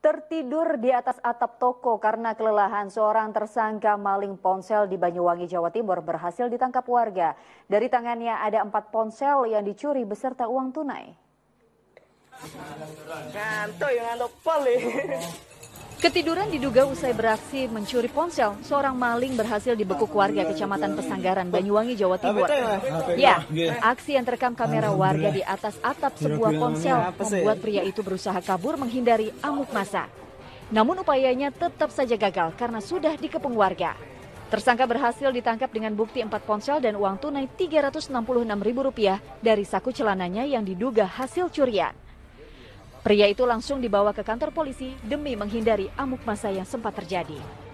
Tertidur di atas atap toko karena kelelahan, seorang tersangka maling ponsel di Banyuwangi, Jawa Timur berhasil ditangkap warga. Dari tangannya ada empat ponsel yang dicuri beserta uang tunai. Ngantuk, ya, ngantuk ya. Ketiduran diduga usai beraksi mencuri ponsel, seorang maling berhasil dibekuk warga Kecamatan Pesanggaran, Banyuwangi, Jawa Timur. Ya, ya iya. aksi yang terekam kamera warga di atas atap sebuah ponsel membuat pria itu berusaha kabur menghindari amuk masa. Namun upayanya tetap saja gagal karena sudah dikepung warga. Tersangka berhasil ditangkap dengan bukti empat ponsel dan uang tunai Rp366.000 dari saku celananya yang diduga hasil curian. Pria itu langsung dibawa ke kantor polisi demi menghindari amuk masa yang sempat terjadi.